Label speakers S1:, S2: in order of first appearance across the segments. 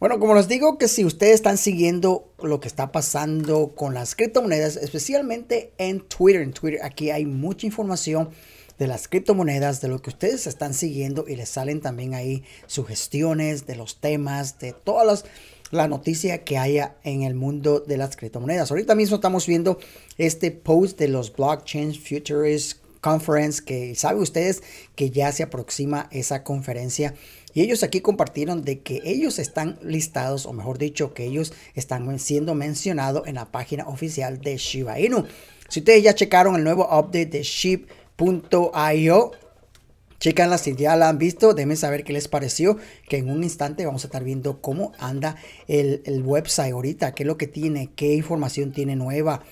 S1: Bueno, como les digo que si ustedes están siguiendo lo que está pasando con las criptomonedas, especialmente en Twitter, en Twitter aquí hay mucha información de las criptomonedas, de lo que ustedes están siguiendo y les salen también ahí sugestiones de los temas, de todas las la noticia que haya en el mundo de las criptomonedas. Ahorita mismo estamos viendo este post de los Blockchain Futures Conference, que sabe ustedes que ya se aproxima esa conferencia y ellos aquí compartieron de que ellos están listados, o mejor dicho, que ellos están siendo mencionados en la página oficial de Shiba Inu. Si ustedes ya checaron el nuevo update de ship.io, Checanla si ya la han visto, déjenme saber qué les pareció, que en un instante vamos a estar viendo cómo anda el, el website ahorita, qué es lo que tiene, qué información tiene nueva,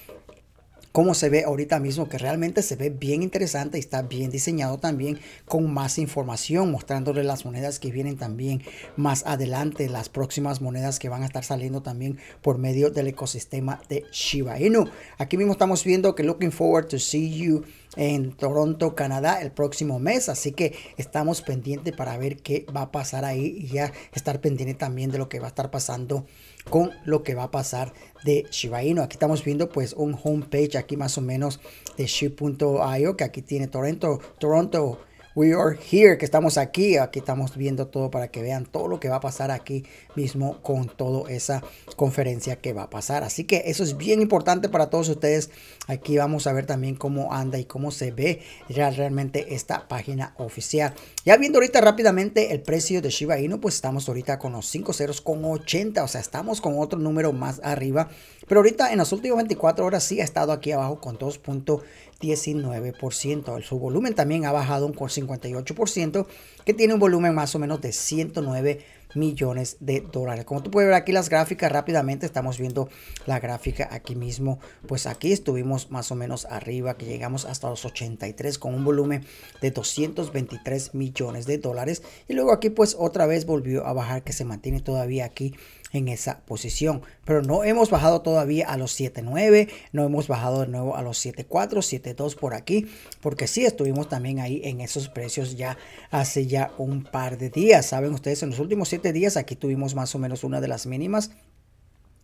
S1: como se ve ahorita mismo, que realmente se ve bien interesante y está bien diseñado también con más información, mostrándole las monedas que vienen también más adelante, las próximas monedas que van a estar saliendo también por medio del ecosistema de Shiba Inu. Aquí mismo estamos viendo que looking forward to see you en Toronto, Canadá, el próximo mes. Así que estamos pendientes para ver qué va a pasar ahí y ya estar pendiente también de lo que va a estar pasando con lo que va a pasar de Shiba Aquí estamos viendo pues un homepage aquí más o menos de Shiba.io que aquí tiene Toronto, Toronto We are here, que estamos aquí. Aquí estamos viendo todo para que vean todo lo que va a pasar aquí mismo con toda esa conferencia que va a pasar. Así que eso es bien importante para todos ustedes. Aquí vamos a ver también cómo anda y cómo se ve realmente esta página oficial. Ya viendo ahorita rápidamente el precio de Shiba Inu, pues estamos ahorita con los 5 ceros con 80. O sea, estamos con otro número más arriba. Pero ahorita en las últimas 24 horas sí ha estado aquí abajo con 2. 19%. Su volumen también ha bajado un 58%, que tiene un volumen más o menos de 109 millones de dólares. Como tú puedes ver aquí las gráficas rápidamente, estamos viendo la gráfica aquí mismo. Pues aquí estuvimos más o menos arriba, que llegamos hasta los 83 con un volumen de 223 millones de dólares. Y luego aquí pues otra vez volvió a bajar, que se mantiene todavía aquí en esa posición. Pero no hemos bajado todavía a los 7.9, no hemos bajado de nuevo a los 7.4, 7.2 por aquí, porque sí estuvimos también ahí en esos precios ya hace ya un par de días. Saben ustedes, en los últimos 7 días. Aquí tuvimos más o menos una de las mínimas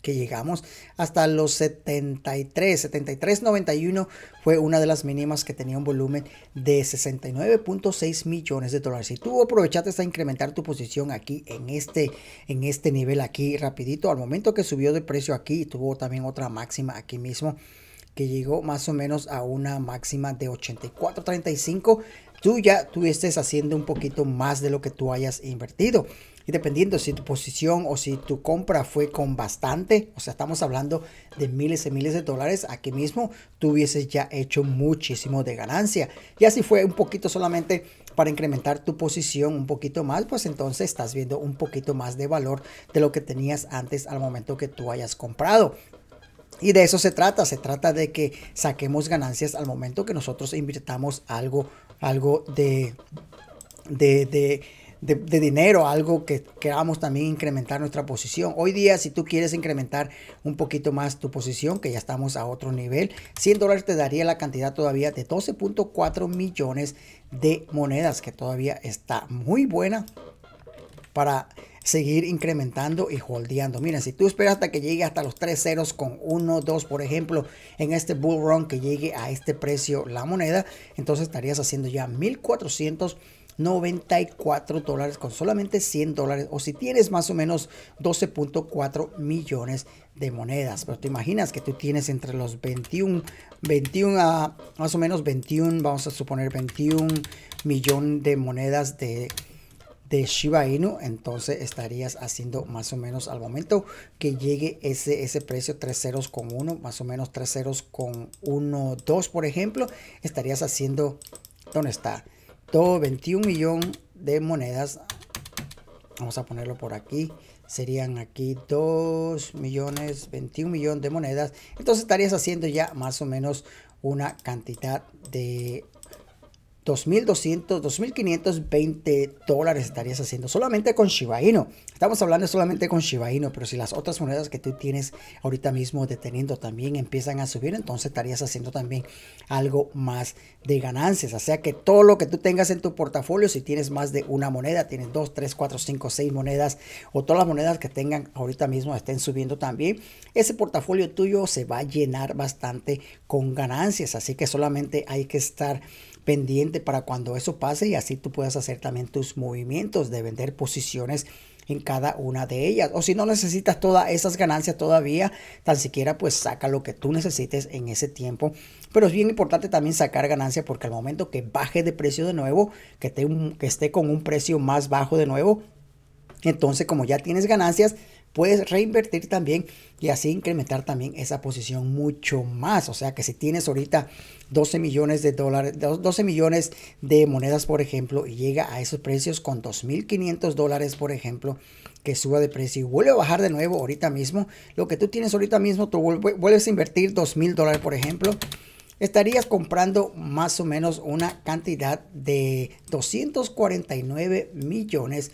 S1: que llegamos hasta los 73, 73, 91 fue una de las mínimas que tenía un volumen de 69.6 millones de dólares. Si tú aprovechaste a incrementar tu posición aquí en este, en este nivel aquí rapidito, al momento que subió de precio aquí, tuvo también otra máxima aquí mismo que llegó más o menos a una máxima de 84.35 tú ya tú estés haciendo un poquito más de lo que tú hayas invertido dependiendo si tu posición o si tu compra fue con bastante, o sea, estamos hablando de miles y miles de dólares, aquí mismo tú hubieses ya hecho muchísimo de ganancia. Y así fue un poquito solamente para incrementar tu posición un poquito más, pues entonces estás viendo un poquito más de valor de lo que tenías antes al momento que tú hayas comprado. Y de eso se trata, se trata de que saquemos ganancias al momento que nosotros invirtamos algo, algo de, de de, dinero, algo que queramos también incrementar nuestra posición. Hoy día, si tú quieres incrementar un poquito más tu posición, que ya estamos a otro nivel, 100 dólares te daría la cantidad todavía de 12.4 millones de monedas, que todavía está muy buena para seguir incrementando y holdeando. Mira, si tú esperas hasta que llegue hasta los 3 ceros con 1, 2, por ejemplo, en este bull run que llegue a este precio la moneda, entonces estarías haciendo ya 1400 94 dólares con solamente 100 dólares o si tienes más o menos 12.4 millones de monedas pero te imaginas que tú tienes entre los 21 21 a más o menos 21 vamos a suponer 21 millón de monedas de de Shiba Inu, entonces estarías haciendo más o menos al momento que llegue ese, ese precio tres ceros con uno más o menos tres ceros con por ejemplo, estarías haciendo, ¿dónde está? todo 21 millones de monedas. Vamos a ponerlo por aquí. Serían aquí 2 millones, 21 millones de monedas. Entonces estarías haciendo ya más o menos una cantidad de 2.200, 2.520 dólares estarías haciendo solamente con Shiba Estamos hablando solamente con Shiba pero si las otras monedas que tú tienes ahorita mismo deteniendo también empiezan a subir, entonces estarías haciendo también algo más de ganancias. O sea que todo lo que tú tengas en tu portafolio, si tienes más de una moneda, tienes 2, 3, 4, 5, 6 monedas o todas las monedas que tengan ahorita mismo estén subiendo también, ese portafolio tuyo se va a llenar bastante con ganancias. Así que solamente hay que estar pendiente para cuando eso pase y así tú puedas hacer también tus movimientos de vender posiciones en cada una de ellas. O si no necesitas todas esas ganancias todavía, tan siquiera pues saca lo que tú necesites en ese tiempo. Pero es bien importante también sacar ganancia porque al momento que baje de precio de nuevo, que, que esté con un precio más bajo de nuevo, entonces como ya tienes ganancias, puedes reinvertir también y así incrementar también esa posición mucho más. O sea que si tienes ahorita 12 millones de dólares, 12 millones de monedas, por ejemplo, y llega a esos precios con 2.500 dólares, por ejemplo, que suba de precio y vuelve a bajar de nuevo ahorita mismo, lo que tú tienes ahorita mismo, tú vuelves a invertir 2.000 dólares, por ejemplo, estarías comprando más o menos una cantidad de 249 millones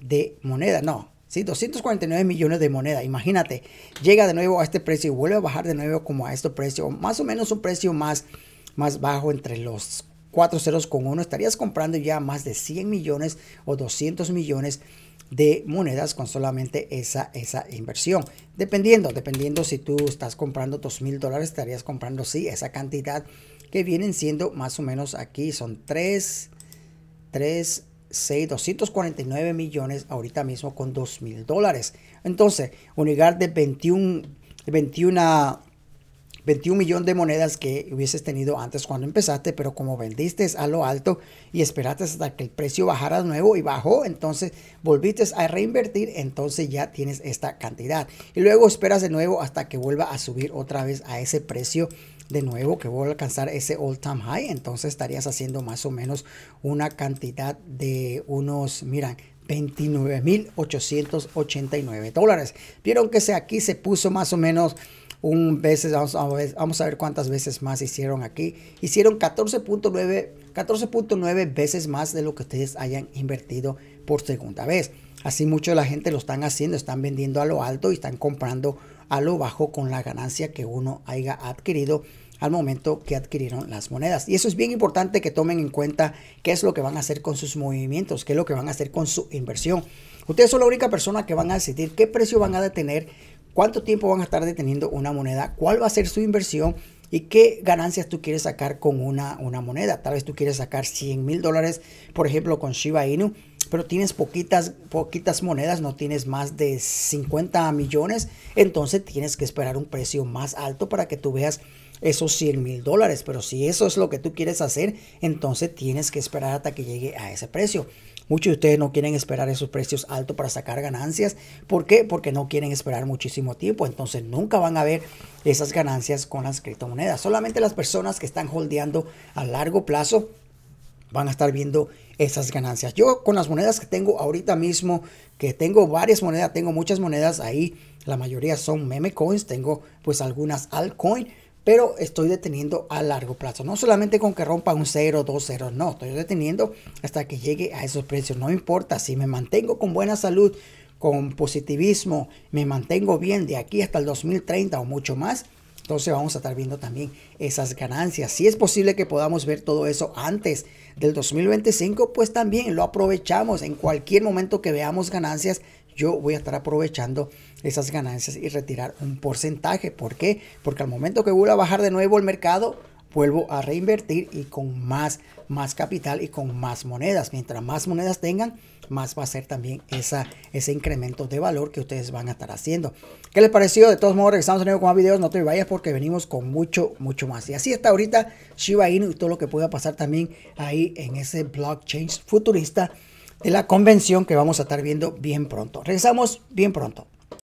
S1: de monedas. No, ¿sí? 249 millones de monedas. Imagínate, llega de nuevo a este precio y vuelve a bajar de nuevo como a este precio, más o menos un precio más, más bajo entre los cuatro ceros con uno. Estarías comprando ya más de 100 millones o 200 millones de monedas con solamente esa, esa inversión. Dependiendo, dependiendo si tú estás comprando 2 mil dólares, estarías comprando, sí, esa cantidad que vienen siendo más o menos aquí, son 3, 3, 6.249 249 millones ahorita mismo con 2 mil dólares. Entonces, un lugar de 21, 21, 21 millones de monedas que hubieses tenido antes cuando empezaste, pero como vendiste a lo alto y esperaste hasta que el precio bajara de nuevo y bajó, entonces volviste a reinvertir, entonces ya tienes esta cantidad. Y luego esperas de nuevo hasta que vuelva a subir otra vez a ese precio de nuevo que voy a alcanzar ese all time high, entonces estarías haciendo más o menos una cantidad de unos, miran, 29.889 dólares. Vieron que aquí se puso más o menos un veces, vamos a ver, cuántas veces más hicieron aquí. Hicieron 14.9 veces más de lo que ustedes hayan invertido por segunda vez. Así mucho la gente lo están haciendo, están vendiendo a lo alto y están comprando a lo bajo con la ganancia que uno haya adquirido al momento que adquirieron las monedas. Y eso es bien importante que tomen en cuenta qué es lo que van a hacer con sus movimientos, qué es lo que van a hacer con su inversión. Ustedes son la única persona que van a decidir qué precio van a detener, cuánto tiempo van a estar deteniendo una moneda, cuál va a ser su inversión y qué ganancias tú quieres sacar con una, una moneda. Tal vez tú quieres sacar 100 mil dólares, por ejemplo, con Shiba Inu pero tienes poquitas, poquitas monedas, no tienes más de 50 millones, entonces tienes que esperar un precio más alto para que tú veas esos 100 mil dólares. Pero si eso es lo que tú quieres hacer, entonces tienes que esperar hasta que llegue a ese precio. Muchos de ustedes no quieren esperar esos precios altos para sacar ganancias. ¿Por qué? Porque no quieren esperar muchísimo tiempo. Entonces nunca van a ver esas ganancias con las criptomonedas. Solamente las personas que están holdeando a largo plazo van a estar viendo esas ganancias. Yo con las monedas que tengo ahorita mismo, que tengo varias monedas, tengo muchas monedas ahí, la mayoría son meme coins, tengo pues algunas altcoin, pero estoy deteniendo a largo plazo. No solamente con que rompa un 0, 2 0, no, estoy deteniendo hasta que llegue a esos precios. No importa si me mantengo con buena salud, con positivismo, me mantengo bien de aquí hasta el 2030 o mucho más entonces vamos a estar viendo también esas ganancias. Si es posible que podamos ver todo eso antes del 2025, pues también lo aprovechamos. En cualquier momento que veamos ganancias, yo voy a estar aprovechando esas ganancias y retirar un porcentaje. ¿Por qué? Porque al momento que vuelva a bajar de nuevo el mercado, vuelvo a reinvertir y con más, más capital y con más monedas. Mientras más monedas tengan, más va a ser también esa, ese incremento de valor que ustedes van a estar haciendo. ¿Qué les pareció? De todos modos, regresamos nuevo con más videos. No te vayas porque venimos con mucho, mucho más. Y así está ahorita Shiba Inu y todo lo que pueda pasar también ahí en ese blockchain futurista de la convención que vamos a estar viendo bien pronto. Regresamos bien pronto.